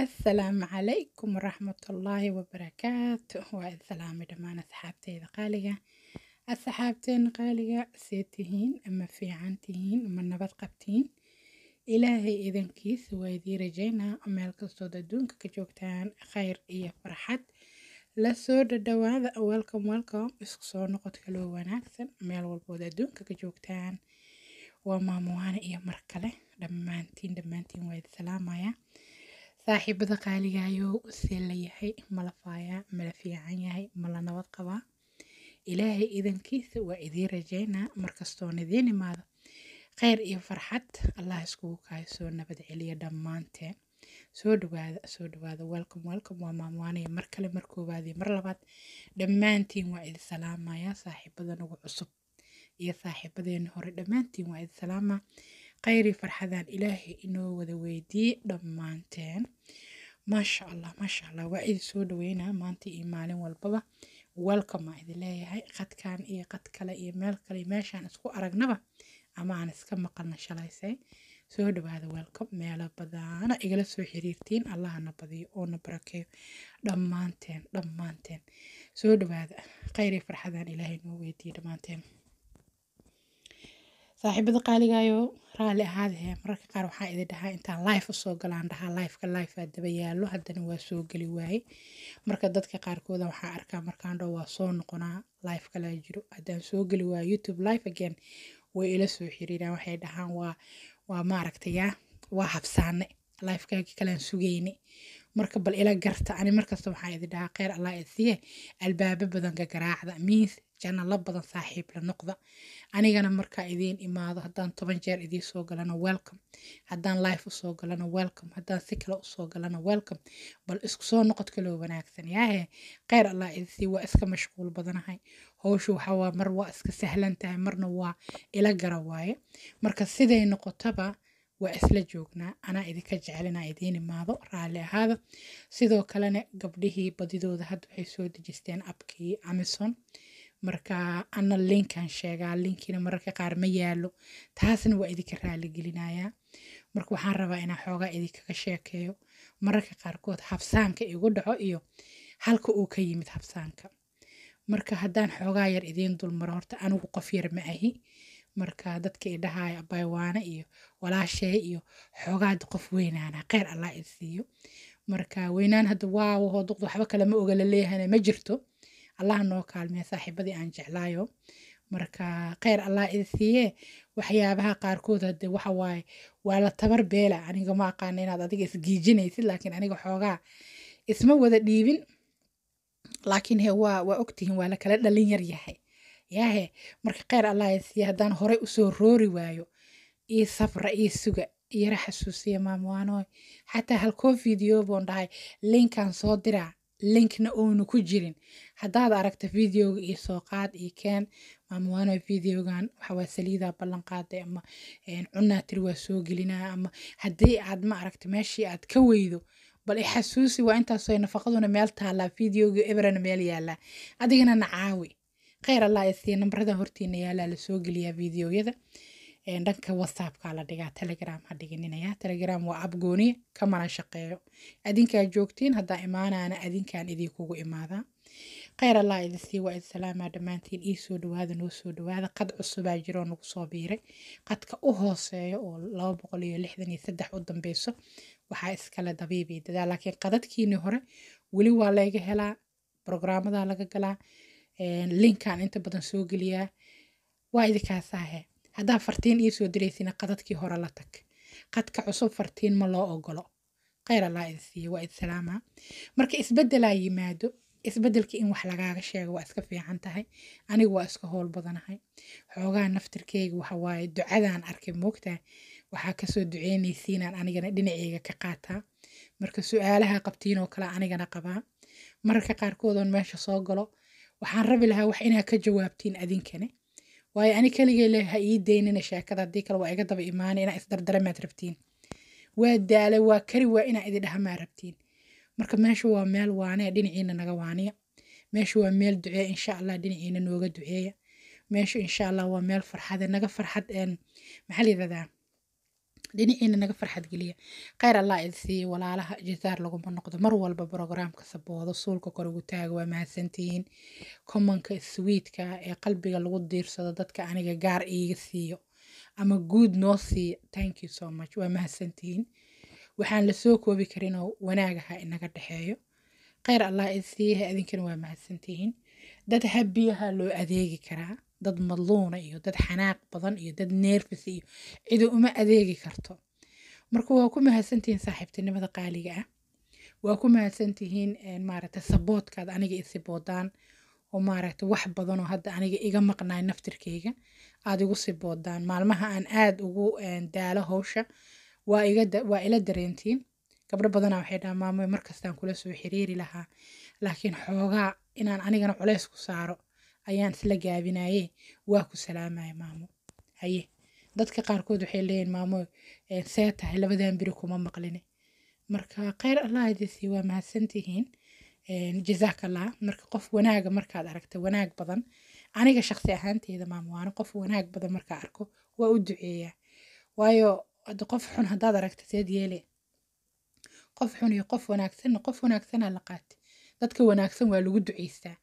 Asalaamu calaykum waraxmatullaahi wabarakaatu waa salaamay dhammaan asxaabteyda qaaliga asxaabteena qaaliga see tihiin ama fiican tihiin ama nabad qabtiin ilaahay idankiisa waa idii rajaynaa meel kastood adduunka ka joogtaan khayr iyo farxad lasoo dhadhawaada welcome welcome isku soo noqod kaloo wanaagsan meel walbood adduunka ka joogtaan waa maamuwaane iyo mar kale dhammaantiin dhammaantiin waa idi salaamaya Saxibada qaliga ayu isleyahay malafaya, mala nabad qawaa, illahey idankisa waa idin rajeyna markasto on idin imado, qeyr iyo farxad Allah iskugukayo so nawad celiya dhawaada soo dhawaada welcome welcome waa maamwaanaya mar kale mar kowad iyo mar labaad dhammaantiin waa idin salamaya saxibadan ugu cusub iyo saxibadeni hore dhammaantiin waa idin salama kheyri farxadaan ilaahay inoo wada weydiiye dhammaanteen maasha allah maasha allah waa idin soo dhaweynaa maanta iyo maalin walbaba welcome aa idin leeyahay qadkan iyo qad kale iyo meel kale meeshaan isku aragnaba ama aan iska maqalna shalaysay soo dhawaada welcome meelo badaana igala soo xiriirtiin allahana badiyo oona barakeeyo dhammaanteen dhammaanteen soo dhawaada kheyri farxadaan ilaahay inoo weydiiye dhammaanteen saaxibada qaaligaayo raali ahaadee mararka qaar waxaa idi dhahaa intaan life usoo galaan dhahaa lifeka life aa daba yaalo haddana waa soo geli waaye marka dadka qaarkooda waxaa arkaa markaan dhoo waa soo noqonaa life kalaa jiro haddaan soo geli waayo youtube life again way ila soo xiriiraan waxay dhahaan waa waa maaragtay waa habsaane lifekaagii kalaan sugayne marka bal ila garta ani markasta waxaa idin dhahaa kheyr allah idsiye albaabo badan gagaraacda means janna la badan saaxiib la noqda anigana markaa idiin imaado haddaan toban jeer idiin soo galana welcome haddaan life usoo galana welcome haddaan si kale usoo galana welcome bal isku soo noqod kaloo wanaagsan yaahe kheyr allah idisii waa iska mashquul badanahay howsha waxawaa mar waa iska sahlan tahay marna waa ila gara waaye marka siday noqotaba waa isla joognaa anaa idinka jecelinaa idiin imaado raalli ahaada sidoo kalena gabdhihii badidooda hadda waxay soo dejisteen abkii amison marka ana linkan sheegaa linkiina mararka qaar ma yaalo taasna waa idinka raali marka waxaan rabaa inaan xoogaa idinkaga sheekeeyo mararka qaarkood habsaamka igu dhaco iyo halka uu ka yimid habsaamka marka haddaan xoogaa yar idiin dulmaro horta anigu qof yar ma ahi marka dadka idhahaaya ah, abaywaane iyo walaashee iyo xoogaad qof weynaana kheyr allah isiiyo marka weynaan hadda waawaho duqda waxba kale ma oga la ma jirto allah noo kaalmee saaxiibadii aan jeclaayo marka kheyr allah idsiiye waxyaabaha qaarkood hade waxawaaye waa la tabar beela aniga ma aqaana inaad adiga isgiijinaysid laakiin aniga xoogaa isma wada dhiibin laakiin he waa waa ogtihiin waa la kala dhalin yar yahay yaahe marka kheyr allah idsiiye haddaan horey usoo roori waayo ii sabra ii suga yara xasuusiya maamwaanoy xataa halkoo fideyo dhahay linkan soo diraa linkna ouna ku jirin haddaad aragto videoga iyo soo qaad iyo keen maamawano videogan waxawaa saliidaa ballan qaaday ama cunaa tiri waa soo gelinaa ama haddii aad ma aragto meeshii aad ka weydo bal ixasuusi waa intaasoo nafaqaduna meel taallaa videoga eberana meel yaallaa adiganana caawi khayr allah isiiya nambarada hortiina yaallaa lasoo geliyaa videoyada dhanka whatsappka la dhigaa telegram ha dhigininaya telegram waa abgooni kamana shaqeeyo adinkaa joogtiin haddaa imaanaana adinkaan idinkugu imaadaa kheyr allah idinsii waa idisalaamaa dhammaantiin iisoo dhawaada noo soo dhawaada qad cusubaa jiroo nagu soo biiray qadka u hooseeya oo laba boqol iyo lixdan iyo saddex u dambeyso waxaa iskale dabiibii dadaa laakiin qadadkiinii hore weli waa layga helaa brograamadaa laga galaa linkaan inta badan soo geliyaa waa idinkaasaahee haddaa fartiin iisoo diraysina qadadkii hore la tag qadka cusub fartiin ma loo ogolo kheyr allaa idin siiya waa idin salaamaa marka isbeddelaa yimaado isbeddelkii in wax lagaaga sheego waa iska fiican tahay aniga waa iska howl badanahay xoogaha naftirkeyga waxa ducadaan arkay moogtaa waxaa kasoo duceynaysiinaan anigana dhinaceyga ka qaataa marka su-aalaha qabtiinoo kale anigana qabaa mararka qaarkood meesha soo galo waxaan rabi lahaa wax inaa ka jawaabtiin adinkane waayo ani keligay leh ha ii daynina sheekada haddii kale waa iga daba imaana inaa isdardara rabtiin waa daalay waa kari waa inaa idi dhaha rabtiin marka meeshu waa meel waaneya dhinaciina naga waaniya meeshu waa meel duceeya insha allah dhinaciina nooga duceeya meeshu insha allah waa meel farxade naga farxad maxaa la yidhahdaa dhiniciina naga farxad geliya kheyr allah id idsiiyo walaalaha jazaar laguma noqdo mar walba brogramka saboodo suulka kor ugu taaga waa mahadsantihiin commonka swiidka ee qalbiga lagu diirsado dadka aniga gaar iiga siiyo ama guud noo siiya thank you so much waa mahadsantihiin waxaan lasoo koobi karinoo wanaagaha inaga dhexeeyo khayr allah idsiiyaha adinkana waa mahadsantihiin dad habiyaha loo adeegi karaa dad madluuna iyo dad xanaaq badan iyo dad neerfas iyo cidu uma adeegi karto marka waa ku mahadsantihiin saaxiibtinimada qaaliga ah waa ku mahadsantihiin eh, maaragta saboodkaad aniga isiboodaan oo maaragta wax badanoo hadda aniga iga maqnaay naftirkeyga aad igu siboodaan maalmaha aan aad ugu eh, daalo hawsha waa ila dareentiin gabdho badanaa waxay dhahaan maamo markastaan kula soo xiriiri lahaa laakiin xoogaa inaan anigana culeys ku saaro ayaan isla gaabinaye waa ku salaamaya maamo haye dadka qaarkood waxay leeyihin maamo see tahay labadan beri kuma maqline marka kheyr allah idinsiiya waa mahadsantihiin jazaakallah marka qof wanaaga markaad aragta wanaag badan aniga shaqsi ahaanteyda maamo waana qof wanaag badan markaa arko waa u duceeyaa waayo qof xun haddaad aragta seed yeele qof xun iyo qof wanaagsanna qof wanaagsanaa la qaatay dadka wanaagsan waa lagu duceystaa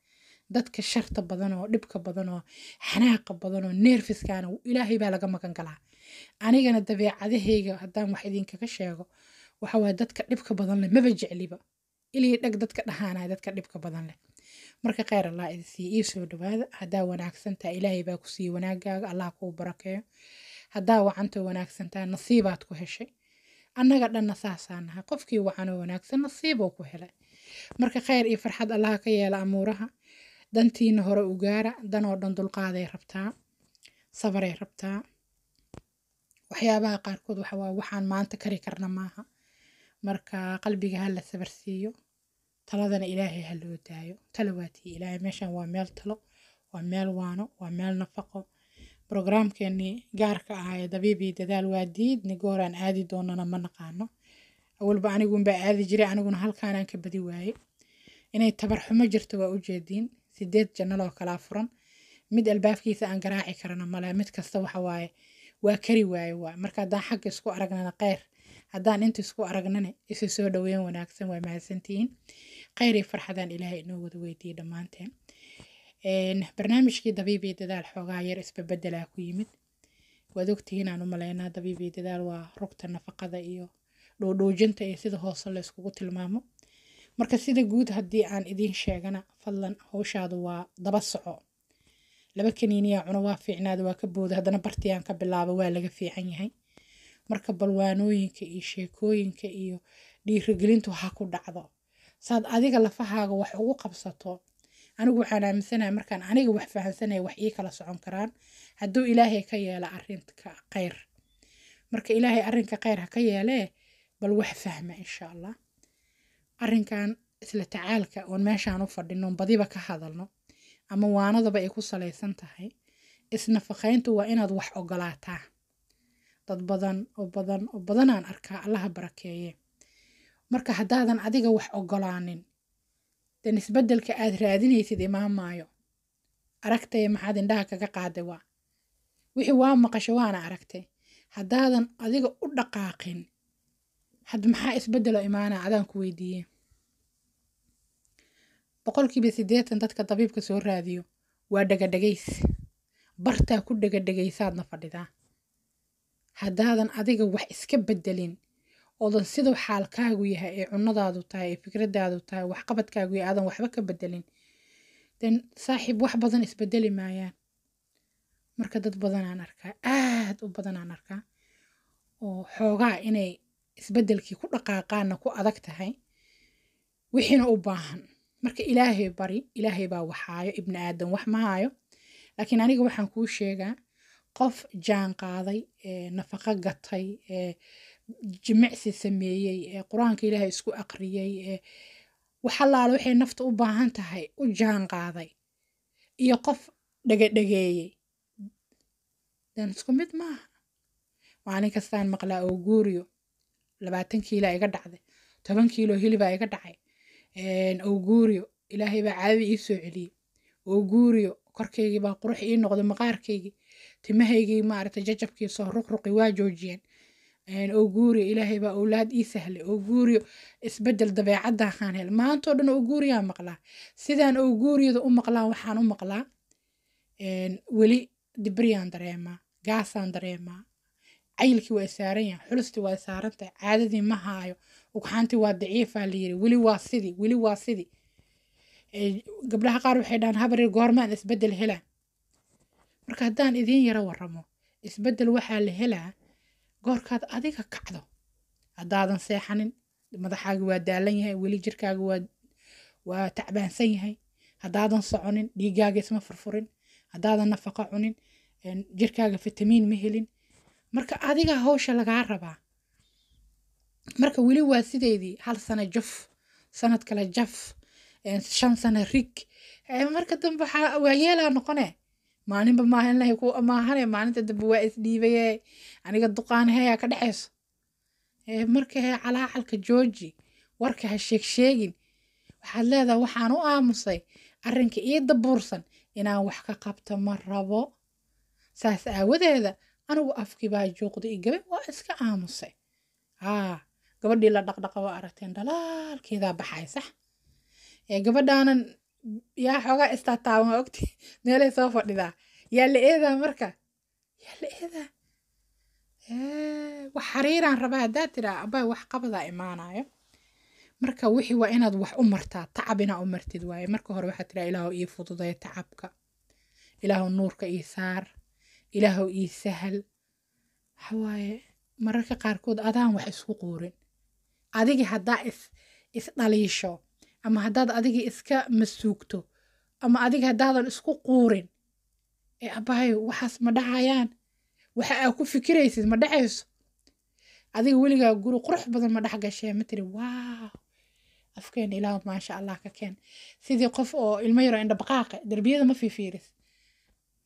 dadka sharta badan oo dhibka badan oo xanaaqa badan oo neerfiskaana ilaahay baa laga magan galaa anigana dabeecadahayga haddaan wax idinkaga sheego waxa waaye dadka dhibka badan leh maba jecliba ilii dhag dadka dhahaanaya dadka dhibka badan leh marka kheyr allah idinsiiya ii soo dhawaada haddaa wanaagsantaa ilaahay baa ku siiya wanaagaaga allah kuu barakeeyo haddaa wacantoo wanaagsantaa nasiibaad ku heshay annaga dhanna saasaa nahay qofkii wacanoo wanaagsan nasiiboo ku helay marka kheyr iyo farxad allaha ka yeela amuuraha dantiina hore u gaara danoo dhan dulqaaday rabtaa sabaray rabtaa waxyaabaha qaarkood waxawaa waxaan maanta kari karna maaha marka qalbiga ha la sabar siiyo taladana ilaahay ha loo daayo talo waatii ilaahay meeshan waa meel talo waa meel waano waa meel nafaqo brograamkeenii gaarka ah dabiibii dadaal waa diidni gooraan aadi doonana ma naqaano awalba anigunbaa aadi jiray aniguna halkaanaan ka badi waayey inay tabar xumo jirto waa ujeediin sideed jannadoo kalaa furan mid albaabkiisa aan garaaci karana male mid kasta waxawaaye waa kari waaye waay marka haddaan xagga isku aragnana kheyr haddaan inta isku aragnana isu soo dhaweyn wanaagsan waa mahadsantihiin kheyrii farxadaan ilaahay inoo wada weydiiyey dhammaanteen barnaamijkii dabiibii dadaal xoogaa yar isbabedelaa ku yimid waad ogtihiin aan u maleynaa dabiibii dadaal waa rugta nafaqada iyo dhoodhoojinta iyo sida hoose la iskugu tilmaamo marka sida guud haddii aan idiin sheegana fadlan howshaadu waa daba soco laba kaniiniyaa cuna waa fiicnaada waa ka booda haddana bartii aan ka bilaabo waa laga fiican yahay marka balwaanooyinka iyo sheekooyinka iyo dhiirigelintu ha ku dhacdo saad adiga lafahaaga wax ugu qabsato anigu waxaan aaminsanahay markaan aniga wax fahansanaya wax ii kala socon karaan hadduu ilaahay ka yeela arinka khayr marka ilaahay arinka khayr ha ka yeelee bal wax fahma insha allah arinkan isla tacaalka oon meeshaan u fadhinoon badiba ka hadalno ama waanadaba ay ku salaysan tahay isnafaqayntu waa inaad wax ogolaataa dad badan oo badan oo badanaan arkaa allaha barakeeye marka haddaadan adiga wax ogolaanin dan isbeddelka aad raadinaysid imaamaayo aragtaya maxaad indhaha kaga qaada waa wixii waa maqasho waana aragtay haddaadan adiga u dhaqaaqin had maxaa isbeddelo imaana adaan ku weydiiye boqolkiiba sideetan dadka dabiibka soo raadiyo waa dhegadhegays bartaa ku dhegadhegaysaadna fadhidaa haddaadan adiga wax iska beddelin oodan siduu xaalkaagu yahay ee cunnadaadu tahay ee fikraddaadu tahay waxqabadkaagu yahay aadan waxba ka beddelin den saaxiib wax badan isbedeli maayaan marka dad badanaan arkaa aad u badanaan arkaa oo xoogaa inay isbeddelkii ku dhaqaaqaanna ku adag tahay wixiina u baahan marka ilaahay bari ilaahay baa waxaayo ibni aadan wax ma laakiin aniga waxaan kuu sheegaa qof jaanqaaday ee nafaqo gatay ee jimicsi sameeyey qur-aanka ilaahay isku aqriyey waxalaalo waxay nafta u baahan tahay u jaanqaaday iyo qof dhegedhegeeyey dan isku mid maaha maalin kastaan maqlaa oo guuriyo labaatan kiila iga dhacday toban kiilo hilibaa iga dhacay Awguuryo Ilaahay baa caawi ii soo celiyey. oguuriyo korkaygii baa qurux ii noqday maqaarkaygii. Timahaygii maaragtay jajabkii soo ruqruqi waa joojiyeen. Awguuryo Ilaahay baa owlaad ii sahlay. Awguuryo isbedel dabeecadaahaan hel helay. Maantoo dhan awguuryo maqlaa. Sidaan oguuriyada u maqlaan waxaan u maqlaa weli dibri dareemaa, gaasaan dareemaa, cayilkii waa i saaran yahay, xulustii waa saaran tahay, caadadii ma haayo ugxaanti waa daciifaa layiri weli waa sidi weli waa sidi gabdhaha qaar waxay dhahaan habarir goormaan isbedel helaa marka haddaan idiin yaro waramo isbedel waxaa la helaa goorkaad adiga kacdo haddaadan seexanin madaxaaga waa daalan yahay weli jirkaaga waa waa tacbaansan yahay haddaadan soconin dhiigaaga isma furfurin haddaadan nafaqo cunin jirkaaga fitamiin ma helin marka adiga hawsha lagaa rabaa marka weli waa sideedii hal sano jaf sanad kale jaf shan sano rig marka dambe waayeelaa noqone maalinba maahanmaahane maalinta dambe waa isdhiibaye aniga duqaanaheyaa ka dhexayso marka calaacalka jooji warka ha sheegsheegin waxaad leedaha waxaan u aamusay arrinka ii dabuursan inaan wax ka qabto ma rabo saas aawadeeda anigu afkii baa juuqda i waa iska aamusay aa gabadhii la dhaqdhaqa waa aragteen dhalaalkeedaa baxay sax ee gabadhaanan yaa xoogaa istaataaban ogti meelay soo fadhidaa yaa la eedaa marka yaa la eedaa wax xariiraan rabaa haddaa tiraa abay wax qabadaa imaanayo marka wixii waa inaad wax u martaa tacab inaa u martid waaye marka hore waxaa tiraa ilaahu ii fududay tacabka ilaahu nuurka ii saar ilaahu ii sahal waxawaaye mararka qaarkood adaan wax isku quurin adigi haddaa isdhaliisho ama haddaad adigi iska masuugto ama adiga haddaadan isku quurin ee abbahayo waxaas ma dhacayaan waxa aa ku fikiraysid ma dhacayso adiga weligaa guri qurux badan ma gashee ma tiri waaw afkeen ilaaha maasha allah ka keen sidii qof oo ilmo yaro indhabaqaaqa derbiyada ma fiifiiris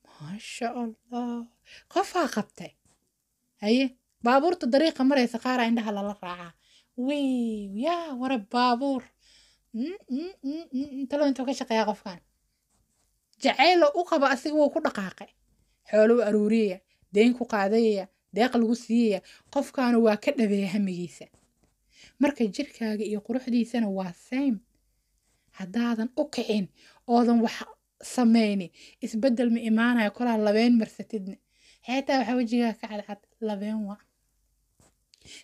maasha allah qofaa qabtay haye baabuurta dariiqa maraysa qaaraa indhaha lala raacaa wiiw yaa wara baabuur mm, mm, mm, talada intuu ka shaqeeya qofkan jacaylo u qaba asiga wuu ku dhaqaaqay xooluu aruuriyaya deyn ku qaadayaya deeq lagu siiyaya qofkaana waa ka dhabeeya hamigiisa marka jirkaaga iyo quruxdiisana waa same haddaadan u kicin oodan wax samayni isbeddel ma imaanayo kolaa labeen marsatidna xeetaa waxaa wejigaa ka cadcad labeen waa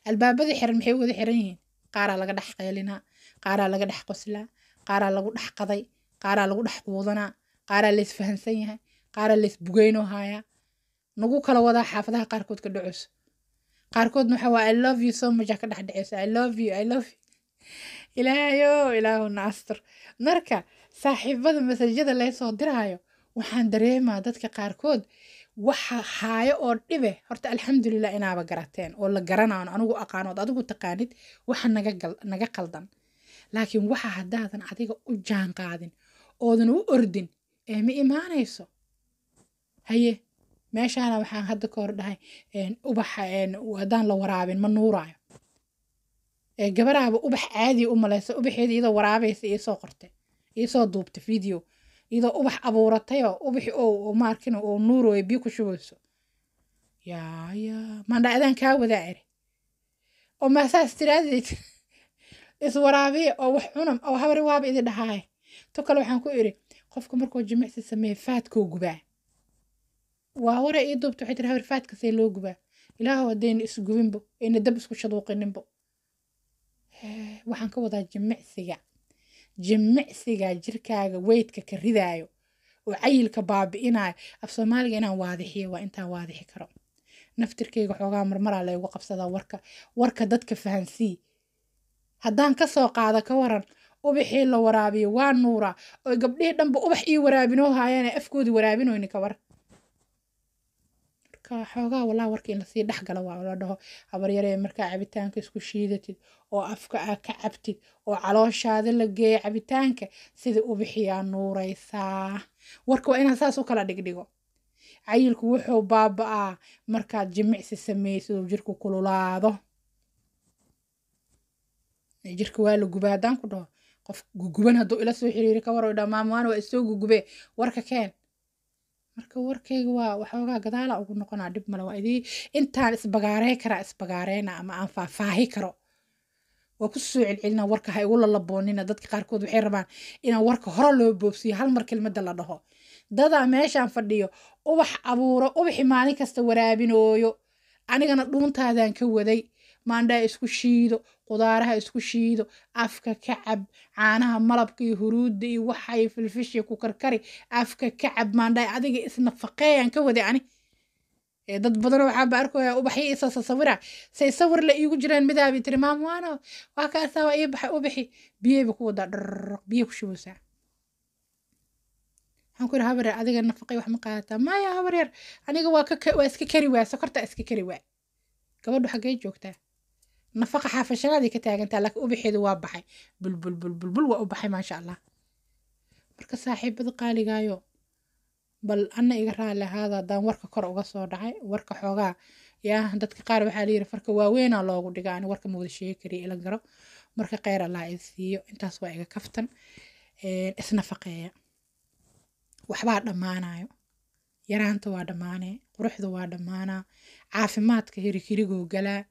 albaabada xiran maxay wada xiran yihiin qaaraa laga dhex qeelinaa qaaraa laga dhex qoslaa qaaraa lagu dhex qaday qaaraa lagu dhex quudanaa qaaraa lays fahansan yahay qaaraa lays bugeynoo haayaa nagu kala wadaa xaafadaha qaarkood ka dhaceyso qaarkoodna waxaa waa i love you so much ka dhex dhaceyso i love you i love you ilaahayo ilaahuna astur marka saaxiibada masajada laysoo dirayo waxaan dareemaa dadka qaarkood waxa haayo oo dhibe horta alxamdulilah inaaba garateen oo la garanaan anigu aqaanood adigu taqaanid waxa naga qaldan laakiin waxa haddaadan adiga u jaanqaadin oodan u ordin ee ma imaanayso haye meeshaana waxaan hadda ka hor dhahay ubaxa haddaan la waraabin ma nuuraayo gabaraaba ubax caadiya u malaysa ubaxeeda iyadoo waraabaysa iisoo qortay iisoo duubta video iyadoo ubax abuuratayoo ubaxi oo maarkin oo nuurooyo biyo ku shubayso yaaya mandha adaan kaa wadaa eri oo maasaas tiraadeed iswaraabiye oo wax cunam oo habari waaba idi dhahaay to kale waxaan ku iri qofka markuu jimicsi sameeye faadkoo gubaa waa wara ii duubta waxay tiri habar faadkasee loo gubaa ilaahow haddayna isgubinbo ayna dab isku shaduuqininbo waxaan ka wadaa jimicsiga jimicsiga jirkaaga weydka ka ridaayo oo cayilka baabi'inayo af soomaaliga inaan waadixiyo waa intaan waadixi karo naftirkayga xoogaa marmaraa laygu qabsadaa warka warka dadka fahansii haddaan ka soo qaada ka waran ubaxii la waraabiyo waa nuura oo gabdhihii dhanba ubax ii waraabinoo haayaan afkoodii waraabinoyni ka war marka xoogaa walaa warka in lasii dhexgala waa la dhaho habaryaree markaa cabitaanka isku shiidatid oo afka aa ka cabtid oo calooshaada la geeya cabitaanka sida ubixiyaa nuuraysaa warka waa inaa saas u kala dhigdhigo cayilku wuxuu baaba markaad jimicsi sameysid oo jirku kululaado jirka waa la gubaa haddaan ku dhaho qof guguban hadduu ila soo xiriiri ka war dha waa isoo gugubee warka keen marka warkayga waa waxoogaa gadaala ah ugu noqonaa dhib male waa idii intaan isbagaarey karaa isbagaareyna ama aan faahfaahi karo waa ku soo celcelinaa warka ha igu lalaboonina dadka qaarkood waxay rabaan inaan warka hore loo boobsiyo hal mar kelmadda la dhaho dadaa meeshaan fadhiyo ubax abuuro ubaxi maalin kasta waraabinooyo anigana dhuuntaadan ka waday maandhaha isku shiido qudaaraha isku shiido afka ka cab caanaha malabka iyo huruudda iyo waxay filfishia ku karkari afka ka cab maandhaha adiga isnafaqeeyaan ka waday ani dad badanoo waxaaba arkoya ubaxya isaasa sawira say sawir la iigu jiraan midaabi tiri maam waano waa ka asaaba ii baxay ubaxi ku wadaa dharrq biya ku shuboosaa waxaan ku yidhi habar yar adiga nafaqay wax ma qaadataa maya habar yar aniga waa iska kari waa sokortaa iska kari waa gabadhu xaggee joogtaa nafaqa xaafashanaad ka taagantaa laakiin ubaxeedu waa baxay bulbul bulbulbul waa u baxay maasha allah marka saaxiibada qaaligaayo bal anna iga raali ahaada haddaan warka kor uga soo dhacay warka xoogaa yaa dadka qaar waxaa layiri farka waaweynaa loogu dhiga ani warka mawada sheegi kariya ila garo marka kheyr allah i siiyo intaas waa iga kaftan isnafaqeeya waxbaa dhammaanayo yaraanta waa dhammaanee quruxda waa dhammaanaa caafimaadka hirihirigoo galaa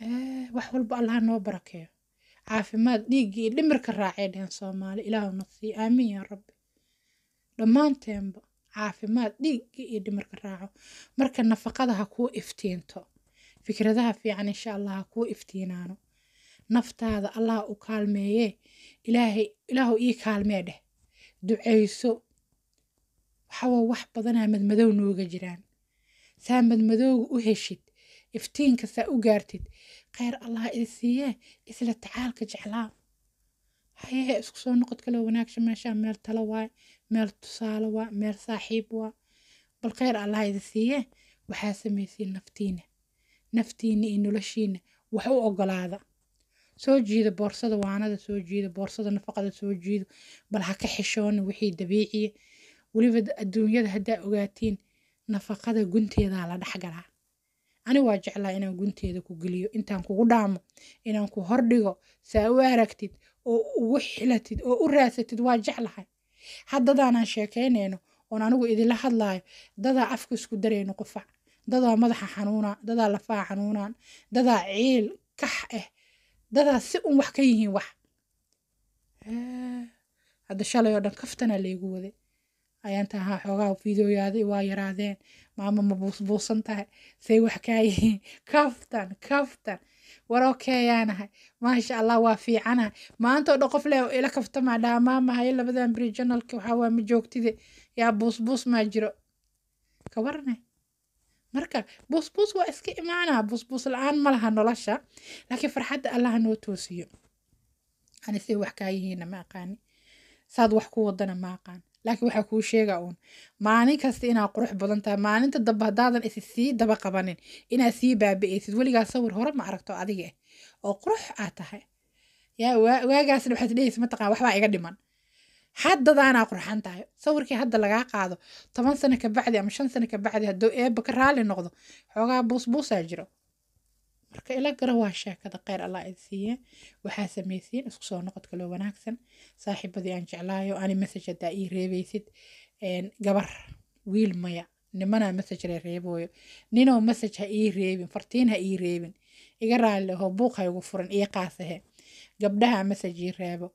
Eh, wax walba allaha noo barakeeyo caafimaad dhiiggii dhimirka raacee dhehen soomaali ilaahuna sii aamin yaa rabbi dhammaanteenba caafimaad dhiiggii iyo dhimirka raaco marka nafaqada ha kuu iftiinto fikradaha fiican insha allah ha kuu iftiinaano naftaada allah u kaalmeeyee ilaahay ilaahu ii kaalmee dheh ducayso waxawa wax badanaa madmadow nooga jiraan saa madmadowga u heshid iftiinka saa u gaartid khayr allah idi siiye isla tacaalka jeclaa hayehe isku soo noqod kale wanaagsan meeshaa meel talo waay meel tusaale waa meel saaxiib waa bal khayr allah idi siiye waxaa samaysiin naftiina naftiina iyo noloshiina wax u ogolaada soo jiida boorsada waanada soo jiida boorsada nafaqada soo jiido bal ha ka xishoona wixii dabiiciya weliba adduunyada haddaa ogaatiin nafaqada gunteedaa la dhexgalaa ani waa jeclaa inaan gunteeda ku geliyo intaan kugu dhaamo inaan ku hordhigo saa u aragtid oo ugu xilatid oo u raasatid waa jeclahay haddadaanaan sheekaynayno oon anigu idinla hadlaayo dadaa afka isku darayno qufac dadaa madaxa xanuunaa dadaa lafaa xanuunaan dadaa ciil kax ah dadaa si un wax ka yihiin wax hadda shalay oo dhan kaftanaa laygu waday ayaan taha xoogaa fiidoyaaday waa yaraadeen maama ma buusbuusan tahay say wax kaa yihiin kaftan kaftan waroo keeyaanahay maasha allah waa fiicanahay maantao dhan qof leh ila kaftamaa dhaha maamahayo labadan brijanalka waxaa waa ma joogtide yaa buusbuus maa jiro ka warne marka buusbuus waa iska imaanaa buusbuus la-aan ma laha nolosha laakiin farxadda allaha noo toosiyo ani wax kaa yihiina ma aqaani saad wax ku wadana ma aqaan laakiin waxaa kuu sheega uun maalin kasta inaa qurux badan tahay maalinta dambe hadaadan isi sii daba qabanin inaad sii baabi'aysid weligaa sawir hore ma aragto adiga oo qurux aad tahay yaa waagaasna waxaad dhehaysa mataqaan waxbaa iga dhiman haddadaanaa qurxan tahay sawirkii hadda lagaa qaado toban sano ka ama shan sano ka bacdi hadduu eebba ka raali noqdo xoogaa buus buusaa jiro marka ila garo waa sheekada kheyr allah idi siiye waxaa sameysiin isku soo noqod kaloo wanaagsan saaxiibadii aan jeclaayo ani message haddaa ii reebaysid gabar wiil maya nimanaa messagera reebooyo ninoo message ha ii reebin fartiin ha ii reebin iga raalilaho buuq ha furan ii qaasahe gabdhaha message ii reebo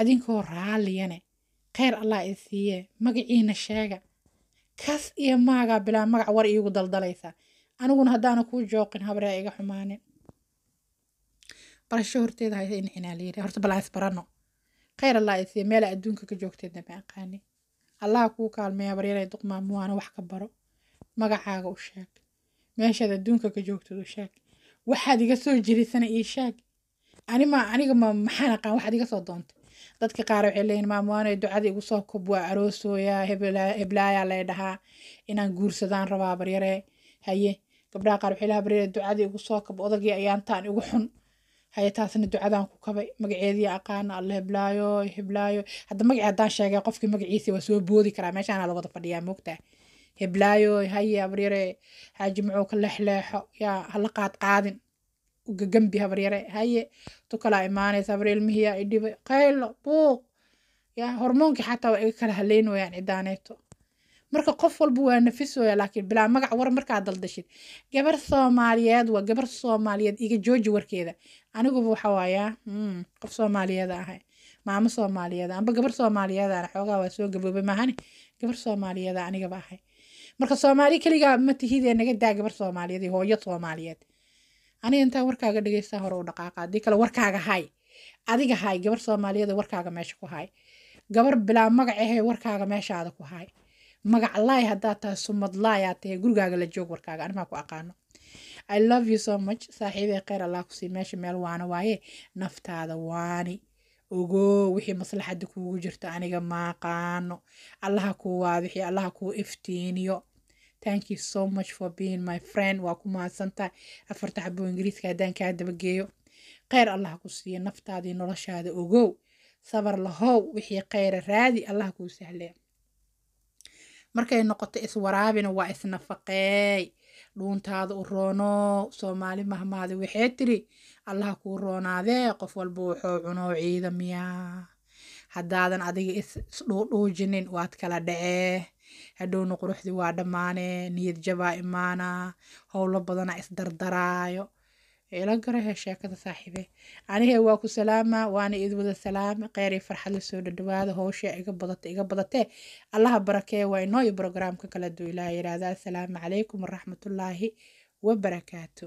adinkoo raaliyane kheyr allah idi siiye magaciina sheega kas iyo maagaa bilaa magac war iigu daldalaysaa aniguna hadaana kuu jooqin habrea iga xumaanin barasho horteeda hay inxinaa layiri horta balaas barano khayr allah isiye meela adduunka ka joogteedna ma aqaani allaha kuu kaalmeeya baryarey duqmaamuwaana wax ka baro magacaaga u sheeg meeshaad adduunka ka joogteed u sheeg waxaad iga soo jirisana ii sheeg anima aniga ma maxaan aqaan waxaad iga soo doontay dadka qaar waxay leeyihin maamuwaano ducada igu soo kob waa aroosooya heblaayaa lay dhahaa inaan guursadaan rabaa baryare haye gabdhaha qaar waxay laha bareera ducadii igu soo kab odagii ayaantaan igu xun haye taasna ducadaan ku kabay magaceedii aqaana alla heblaayo heblaayo hadda magacii haddaan sheegay qofkii magaciisii waa soo boodi karaa meeshaana lagwada fadhiyaa moogtaa heblaayo haye habaryare xaaji ka leexleexo yaa hala qaad qaadin ugagambi habaryare haye tukalaa imaanaysa habar ilmihiyaa idhibay qaylo buuq yaa hormoonkii xataa waa iga kala haleyn wayaan cidaaneeto marka qof walba waa nafisoya laakiin bilaa magac war markaa daldashid gabar soomaaliyeed waa gabar soomaaliyeed iga jooji warkeeda aniguba waxa waayaa hmm, qof soomaaliyeed ah ahay maamo soomaaliyeed ah. amba gabar soomaaliyeedana ah, xoogaa waa soo gaboobay maahani gabar soomaaliyeeda anigaba ahay marka soomaali keligaa matihidee naga daa gabar soomaaliyeed iyo hooyo soomaaliyeed aniga intaa warkaaga dhegeysta hore u dhaqaaqa haddii kale warkaaga hay adiga hay gabar soomaaliyeed warkaaga meesha ku hay gabar bilaa magac warkaaga meeshaada ku hay magac laay haddaad tahay sumad laay tahay gurigaaga la joog warkaaga animaa ku aqaano i love you so much saaxiibee kheyr allah kusii meesha meel waana waaye naftaada waani ogo wixii maslaxadda kuugu jirta aniga maaqaano allaha kuu waadixi allaha kuu iftiiniyo thank you so much for being my friend waa ku mahadsantahay afarta xaboo ingiriiska haddaan kaa dabageeyo kheyr allaha ku siiyo naftaadii noloshaada ogow sabar lahow wixii kheyra raadi allaha kuu sahle markay noqoto iswaraabina waa isnafaqeey dhuuntaada u roono soomaali mahmaada waxay tiri allaha kuu roonaadee qof walba wuxuu cunoo ciidamiya miyaa haddaadan adiga isdhuudhuujinin waad kala dhacee hadhowna quruxdii waa dhammaanee niyad jabaa imaana howlo badana isdardaraayo ila garahee sheekada saaxiibe anigee waa ku salaama waana idwada salaam salaama iyo farxadla soo dhadhawaada howsha iga badata iga badatee allaha barakee waa inoo iyo brograamka kala duw ilaa yirahda assalaamu calaykum waraxmatullaahi wabarakaatu